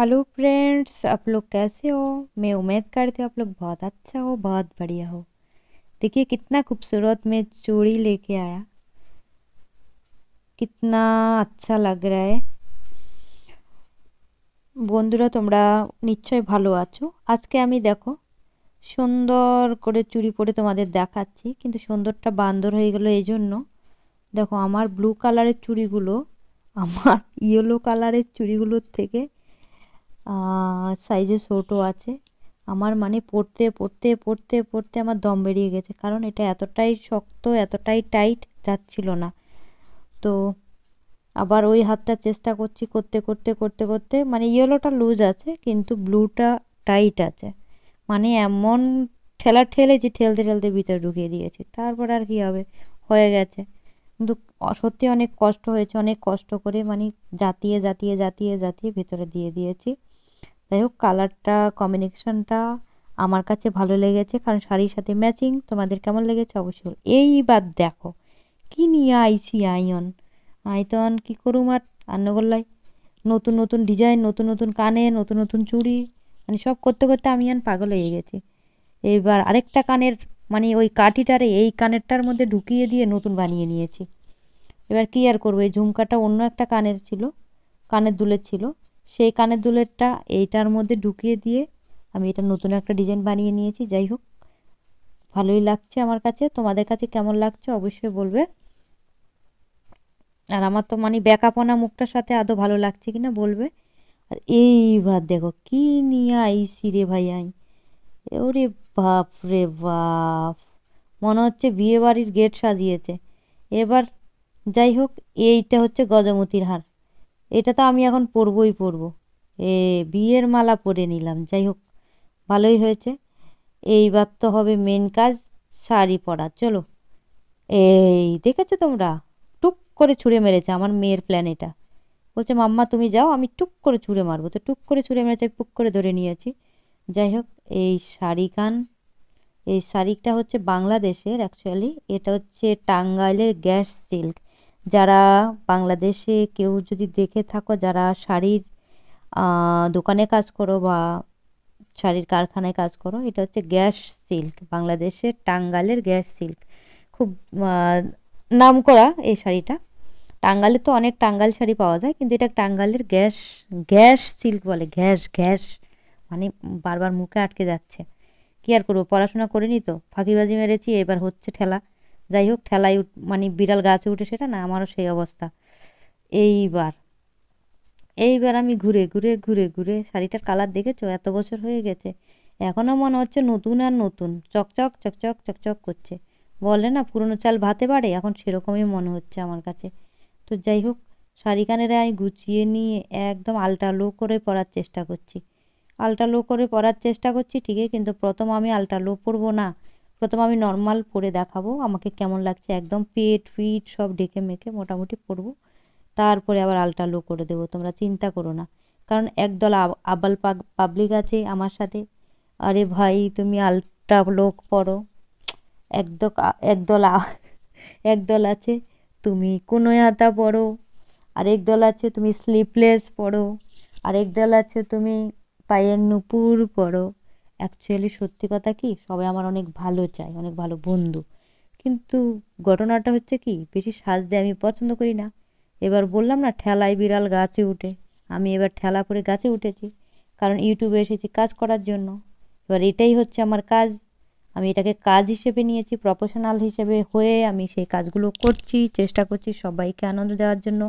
hello friends आप लोग कैसे हो मैं उम्मीद करती हूँ आप लोग बहुत अच्छा हो बहुत बढ़िया हो देखिए कितना खूबसूरत मैं चूड़ी लेके आया कितना अच्छा लग रहा है বন্ধুরা তোমরা নিশ্চয়ই ভালো আছো আজকে আমি দেখো সুন্দর করে চুরি পরে তোমাদের দেখাচ্ছি কিন্তু সুন্দরটা বান্দর হয়ে গেলো এই জন্য দেখো আমার ব্লু কালারের চুড়িগুলো আমার ইয়েলো কালারের চুড়িগুলোর থেকে সাইজে ছোটো আছে আমার মানে পড়তে পড়তে পড়তে পড়তে আমার দম বেরিয়ে গেছে কারণ এটা এতটাই শক্ত এতটাই টাইট যাচ্ছিল না তো আবার ওই হাতটা চেষ্টা করছি করতে করতে করতে করতে মানে ইয়েলোটা লুজ আছে কিন্তু ব্লুটা টাইট আছে মানে এমন ঠেলা ঠেলেছি ঠেলতে ঠেলতে ভিতরে ঢুকিয়ে দিয়েছি তারপর আর কি হবে হয়ে গেছে কিন্তু সত্যি অনেক কষ্ট হয়েছে অনেক কষ্ট করে মানে জাতিয়ে জাতিয়ে জাতিয়ে জাতিয়ে ভেতরে দিয়ে দিয়েছি যাই হোক কালারটা কম্বিনেশনটা আমার কাছে ভালো লেগেছে কারণ শাড়ির সাথে ম্যাচিং তোমাদের কেমন লেগেছে অবশ্যই এইবার দেখো কি নিয়ে আইছি আয়ন আয়তন কি করুম আর আন্নগোল্লায় নতুন নতুন ডিজাইন নতুন নতুন কানে নতুন নতুন চুড়ি মানে সব করতে করতে আমি আন পাগল হয়ে গেছি এবার আরেকটা কানের মানে ওই কাঠিটারে এই কানেরটার মধ্যে ঢুকিয়ে দিয়ে নতুন বানিয়ে নিয়েছি এবার কি আর করবো এই ঝুমকাটা অন্য একটা কানের ছিল কানের দুলের ছিল সেই কানের দুলেরটা এইটার মধ্যে ঢুকিয়ে দিয়ে আমি এটা নতুন একটা ডিজাইন বানিয়ে নিয়েছি যাই হোক ভালোই লাগছে আমার কাছে তোমাদের কাছে কেমন লাগছে অবশ্যই বলবে আর আমার তো মানে ব্যাকাপনা মুখটার সাথে আদৌ ভালো লাগছে কিনা বলবে আর এইবার দেখো কি নিয়ে আইসি রে ভাই আই ওরে বাপ রে বাপ মনে হচ্ছে বিয়ে বাড়ির গেট সাজিয়েছে এবার যাই হোক এইটা হচ্ছে গজমতির হার এটা তো আমি এখন পরবই পরব এ বিয়ের মালা পরে নিলাম যাই হোক ভালোই হয়েছে এইবার তো হবে মেন কাজ শাড়ি পরা চলো এই দেখেছো তোমরা টুক করে ছুঁড়ে মেরেছে আমার মেয়ের প্ল্যান এটা বলছে মাম্মা তুমি যাও আমি টুক করে ছুঁড়ে মারবো তো টুক করে ছুঁড়ে মেরেছে পুক করে ধরে নিয়েছি যাই হোক এই শাড়ি গান এই শাড়িটা হচ্ছে বাংলাদেশের অ্যাকচুয়ালি এটা হচ্ছে টাঙ্গাইলের গ্যাস সিল্ক যারা বাংলাদেশে কেউ যদি দেখে থাকো যারা শাড়ির দোকানে কাজ করো বা শাড়ির কারখানায় কাজ করো এটা হচ্ছে গ্যাস সিল্ক বাংলাদেশের টাঙ্গালের গ্যাস সিল্ক খুব নাম করা এই শাড়িটা টাঙ্গালে তো অনেক টাঙ্গাল শাড়ি পাওয়া যায় কিন্তু এটা টাঙ্গালের গ্যাস গ্যাস সিল্ক বলে গ্যাস গ্যাস মানে বারবার মুখে আটকে যাচ্ছে কি আর করবো পড়াশোনা করিনি তো ফাঁকিবাজি মেরেছি এবার হচ্ছে ঠেলা যাই হোক ঠেলায় উঠ মানে বিড়াল গাছে উঠে সেটা না আমারও সেই অবস্থা এইবার এইবার আমি ঘুরে ঘুরে ঘুরে ঘুরে শাড়িটার কালার দেখেছো এত বছর হয়ে গেছে এখনও মনে হচ্ছে নতুন আর নতুন চকচক চকচক চকচক করছে বলে না পুরনো চাল ভাতে বাড়ে এখন সেরকমই মনে হচ্ছে আমার কাছে তো যাই হোক শাড়িখানেরা আমি গুছিয়ে নিয়ে একদম আলটা লো করে পরার চেষ্টা করছি আলটা লো করে পরার চেষ্টা করছি ঠিকই কিন্তু প্রথম আমি আলটা লো পরবো না প্রথমে আমি নর্মাল পরে দেখাবো আমাকে কেমন লাগছে একদম পেট ফিট সব ডেকে মেখে মোটামুটি পরবো তারপরে আবার আলটা লো করে দেবো তোমরা চিন্তা করো না কারণ একদল আবাল পাবলিক আছে আমার সাথে আরে ভাই তুমি আলটা লোক পড়ো একদল একদল একদল আছে তুমি কোনো হাতা পড়ো আরেক দল আছে তুমি স্লিপলেস পড়ো আরেক দল আছে তুমি পায়ের নুপুর পড়ো অ্যাকচুয়ালি সত্যি কথা কি সবাই আমার অনেক ভালো চায় অনেক ভালো বন্ধু কিন্তু ঘটনাটা হচ্ছে কি বেশি সাজ দিয়ে আমি পছন্দ করি না এবার বললাম না ঠেলায় বিড়াল গাছে উঠে আমি এবার ঠেলা করে গাছে উঠেছি কারণ ইউটিউবে এসেছি কাজ করার জন্য এবার এটাই হচ্ছে আমার কাজ আমি এটাকে কাজ হিসেবে নিয়েছি প্রফেশনাল হিসেবে হয়ে আমি সেই কাজগুলো করছি চেষ্টা করছি সবাইকে আনন্দ দেওয়ার জন্য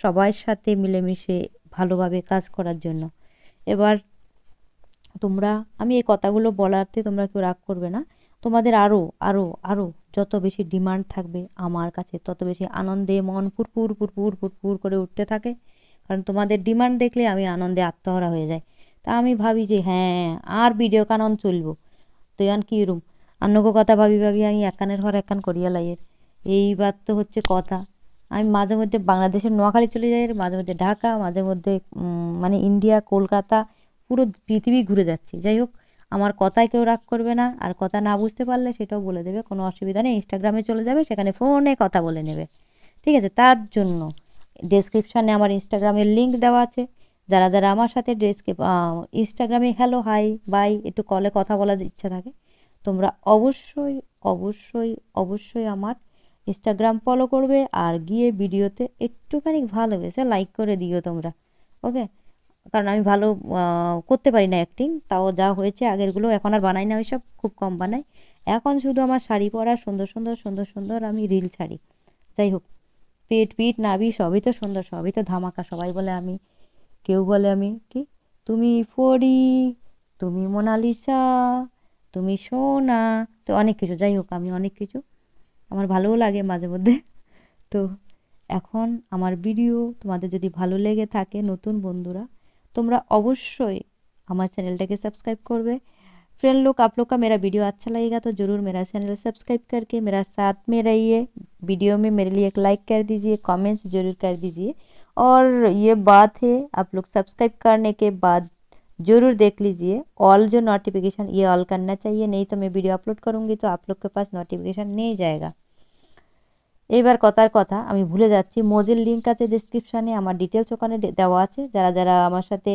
সবার সাথে মিলেমিশে ভালোভাবে কাজ করার জন্য এবার তোমরা আমি এই কথাগুলো বলারতে তোমরা কেউ রাগ করবে না তোমাদের আরও আরও আরও যত বেশি ডিমান্ড থাকবে আমার কাছে তত বেশি আনন্দে মন ফুরফুর ফুরফুর ফুরফুর করে উঠতে থাকে কারণ তোমাদের ডিমান্ড দেখলে আমি আনন্দে আত্মহারা হয়ে যায় তা আমি ভাবি যে হ্যাঁ আর ভিডিও কানন চলবো তো এখন কী রুম অন্য কথা ভাবি ভাবি আমি এক কানের ঘর এক কান করিয়া লাইয়ের এইবার তো হচ্ছে কথা আমি মাঝে মধ্যে বাংলাদেশের নোয়াখালী চলে যাই মাঝে মধ্যে ঢাকা মাঝে মধ্যে মানে ইন্ডিয়া কলকাতা পুরো পৃথিবী ঘুরে যাচ্ছি যাই হোক আমার কথায় কেউ রাগ করবে না আর কথা না বুঝতে পারলে সেটাও বলে দেবে কোনো অসুবিধা নেই ইনস্টাগ্রামে চলে যাবে সেখানে ফোনে কথা বলে নেবে ঠিক আছে তার জন্য ডেসক্রিপশানে আমার ইনস্টাগ্রামের লিঙ্ক দেওয়া আছে যারা যারা আমার সাথে ডেস্ক্রিপ ইনস্টাগ্রামে হ্যালো হাই বাই একটু কলে কথা বলার ইচ্ছা থাকে তোমরা অবশ্যই অবশ্যই অবশ্যই আমার ইনস্টাগ্রাম ফলো করবে আর গিয়ে ভিডিওতে একটুখানি ভালোবেসে লাইক করে দিও তোমরা ওকে কারণ আমি ভালো করতে পারি না অ্যাক্টিং তাও যা হয়েছে আগেরগুলো এখন আর বানাই না ওই সব খুব কম বানাই এখন শুধু আমার শাড়ি পরা সুন্দর সুন্দর সুন্দর সুন্দর আমি রিল ছাড়ি যাই হোক পেট পিট নাবি সবই তো সুন্দর সবই তো ধামাকা সবাই বলে আমি কেউ বলে আমি কি তুমি ফরি তুমি মোনালিসা তুমি সোনা তো অনেক কিছু যাই হোক আমি অনেক কিছু আমার ভালোও লাগে মাঝে মধ্যে তো এখন আমার ভিডিও তোমাদের যদি ভালো লেগে থাকে নতুন বন্ধুরা तुम्हारा अवश्य हमारे चैनल के सब्सक्राइब कर फ्रेंड लोग आप लोग का मेरा वीडियो अच्छा लगेगा तो ज़रूर मेरा चैनल सब्सक्राइब करके मेरा साथ में रहिए वीडियो में मेरे लिए एक लाइक कर दीजिए कमेंट्स जरूर कर दीजिए और ये बात है आप लोग सब्सक्राइब करने के बाद ज़रूर देख लीजिए ऑल जो नोटिफिकेशन ये ऑल करना चाहिए नहीं तो मैं वीडियो अपलोड करूँगी तो आप लोग के पास नोटिफिकेशन नहीं जाएगा এইবার কথার কথা আমি ভুলে যাচ্ছি মজের লিঙ্ক আছে ডিসক্রিপশানে আমার ডিটেলস ওখানে দেওয়া আছে যারা যারা আমার সাথে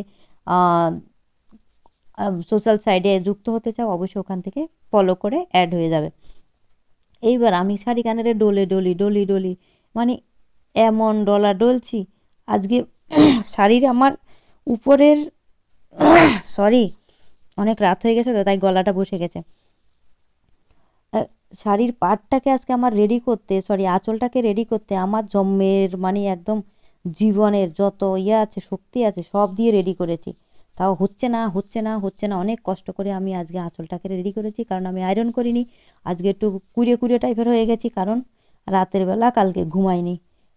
সোশ্যাল সাইডে যুক্ত হতে চাও অবশ্যই ওখান থেকে ফলো করে অ্যাড হয়ে যাবে এইবার আমি শাড়ি কানারে ডলে ডলি ডলি ডলি মানে এমন ডলা ডলছি আজকে শাড়ির আমার উপরের সরি অনেক রাত হয়ে গেছে তো তাই গলাটা বসে গেছে শাড়ির পাটটাকে আজকে আমার রেডি করতে সরি আঁচলটাকে রেডি করতে আমার জন্মের মানে একদম জীবনের যত ইয়ে আছে শক্তি আছে সব দিয়ে রেডি করেছি তাও হচ্ছে না হচ্ছে না হচ্ছে না অনেক কষ্ট করে আমি আজকে আঁচলটাকে রেডি করেছি কারণ আমি আয়রন করিনি আজকে একটু কুড়ে কুড়ে টাইপের হয়ে গেছি কারণ রাতের বেলা কালকে ঘুমাইনি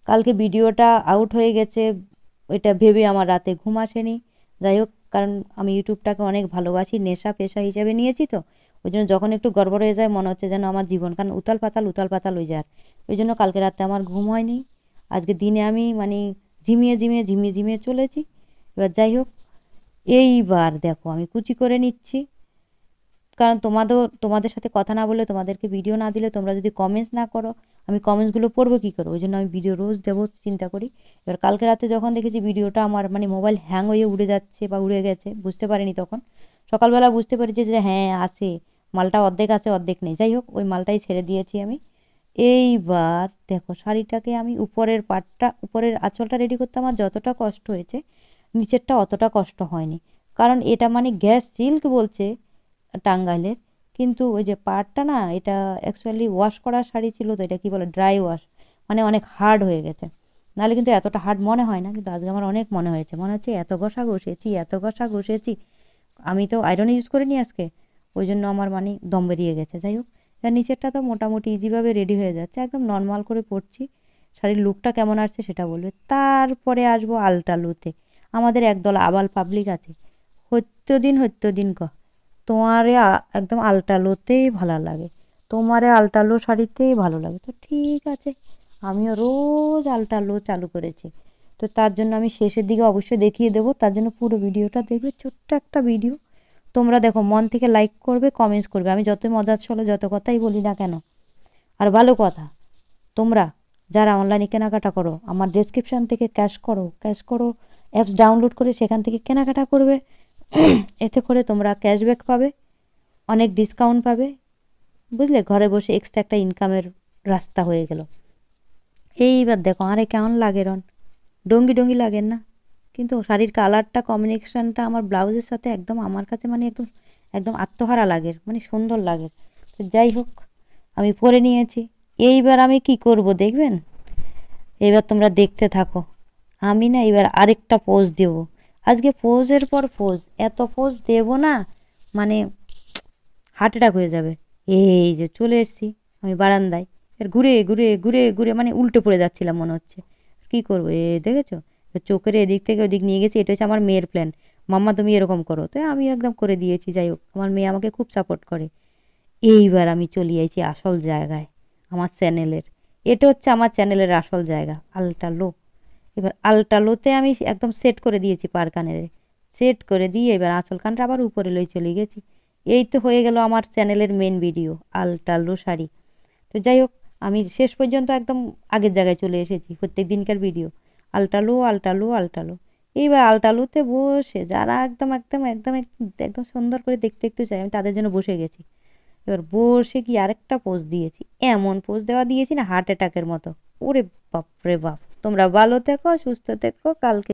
কালকে ভিডিওটা আউট হয়ে গেছে এটা ভেবে আমার রাতে ঘুম আসেনি যাই হোক কারণ আমি ইউটিউবটাকে অনেক ভালোবাসি নেশা পেশা হিসেবে নিয়েছি তো ওই জন্য যখন একটু গড়বড় হয়ে যায় মনে হচ্ছে যেন আমার জীবন কারণ উতাল পাতাল উতাল পাতাল হয়ে যায় ওই জন্য কালকে রাতে আমার ঘুম হয়নি আজকে দিনে আমি মানে ঝিমিয়ে ঝিমিয়ে ঝিমিয়ে ঝিমিয়ে চলেছি এবার যাই হোক এইবার দেখো আমি কুচি করে নিচ্ছি কারণ তোমাদের তোমাদের সাথে কথা না বলে তোমাদেরকে ভিডিও না দিলে তোমরা যদি কমেন্টস না করো আমি কমেন্টসগুলো পড়বো কী করো ওই জন্য আমি ভিডিও রোজ দেবো চিন্তা করি এবার কালকে রাতে যখন দেখেছি ভিডিওটা আমার মানে মোবাইল হ্যাং হয়ে উড়ে যাচ্ছে বা উড়ে গেছে বুঝতে পারিনি তখন সকালবেলা বুঝতে পেরেছি যে হ্যাঁ আছে মালটা অর্ধেক আছে অর্ধেক নেই যাই হোক ওই মালটাই ছেড়ে দিয়েছি আমি এইবার দেখো শাড়িটাকে আমি উপরের পাটটা উপরের আঁচলটা রেডি করতে আমার যতটা কষ্ট হয়েছে নিচেরটা অতটা কষ্ট হয়নি কারণ এটা মানে গ্যাস সিল্ক বলছে টাঙ্গাইলের কিন্তু ওই যে পাটটা না এটা অ্যাকচুয়ালি ওয়াশ করা শাড়ি ছিল তো এটা কি বলে ড্রাই ওয়াশ মানে অনেক হার্ড হয়ে গেছে নাহলে কিন্তু এতটা হার্ড মনে হয় না কিন্তু আজকে আমার অনেক মনে হয়েছে মনে হচ্ছে এত ঘষা ঘষেছি এত ঘষা ঘষেছি আমি তো আয়রন ইউজ করিনি আজকে ওই জন্য আমার মানে দম বেরিয়ে গেছে যাই হোক এবার নিচেরটা তো মোটামুটি ইজিভাবে রেডি হয়ে যাচ্ছে একদম নর্মাল করে পড়ছি শাড়ির লুকটা কেমন আসছে সেটা বলবে তারপরে আসবো আলটালুতে আমাদের একদল আবাল পাবলিক আছে হত্য দিন হত্য দিন ক তোমারে একদম আলটালোতেই ভালো লাগে তোমারে আলটালো শাড়িতেই ভালো লাগে তো ঠিক আছে আমিও রোজ আলটালো চালু করেছি তো তার জন্য আমি শেষের দিকে অবশ্যই দেখিয়ে দেবো তার জন্য পুরো ভিডিওটা দেখবে ছোট্ট একটা ভিডিও তোমরা দেখো মন থেকে লাইক করবে কমেন্টস করবে আমি যতই মজার ছলে যত কথাই বলি না কেন আর ভালো কথা তোমরা যারা অনলাইনে কেনাকাটা করো আমার ডেসক্রিপশান থেকে ক্যাশ করো ক্যাশ করো অ্যাপস ডাউনলোড করে সেখান থেকে কেনাকাটা করবে এতে করে তোমরা ক্যাশব্যাক পাবে অনেক ডিসকাউন্ট পাবে বুঝলে ঘরে বসে এক্সট্রা একটা ইনকামের রাস্তা হয়ে গেল এইবার দেখো আরে কেমন লাগে রন ডঙ্গি ডঙ্গি লাগেন না কিন্তু শাড়ির কালারটা কম্বিনেশানটা আমার ব্লাউজের সাথে একদম আমার কাছে মানে একদম একদম আত্মহারা লাগে মানে সুন্দর লাগে তো যাই হোক আমি পরে নিয়েছি এইবার আমি কি করব দেখবেন এবার তোমরা দেখতে থাকো আমি না এবার আরেকটা পোজ দেব আজকে পোজের পর পোজ এত পোজ দেব না মানে হার্ট অ্যাটাক হয়ে যাবে এই যে চলে এসেছি আমি বারান্দায় এর ঘুরে ঘুরে ঘুরে ঘুরে মানে উল্টে পড়ে যাচ্ছিলাম মনে হচ্ছে কি করবো এ দেখেছো তো চোখের এদিক থেকে ওদিক নিয়ে গেছি এটা হচ্ছে আমার মেয়ের প্ল্যান মাম্মা তুমি এরকম করো তো আমি একদম করে দিয়েছি যাই হোক আমার মেয়ে আমাকে খুব সাপোর্ট করে এইবার আমি চলে আইছি আসল জায়গায় আমার চ্যানেলের এটা হচ্ছে আমার চ্যানেলের আসল জায়গা আলটা লো এবার আলটা লোতে আমি একদম সেট করে দিয়েছি পার কানের সেট করে দিয়ে এবার আসল কানটা আবার উপরে লই চলে গেছি এই তো হয়ে গেল আমার চ্যানেলের মেন ভিডিও আলটা লো শাড়ি তো যাই হোক আমি শেষ পর্যন্ত একদম আগের জায়গায় চলে এসেছি প্রত্যেক দিনকার ভিডিও আলটালো আলটালো আলটালো এইবার আলটালুতে বসে যারা একদম একদম একদম একদম সুন্দর করে দেখতে দেখতে চাই আমি তাদের জন্য বসে গেছি এবার বসে কি আরেকটা পোজ দিয়েছি এমন পোজ দেওয়া দিয়েছি না হার্ট অ্যাটাকের মতো ওরে বাপরে বাপ তোমরা ভালো থেকো সুস্থ থেকো কালকে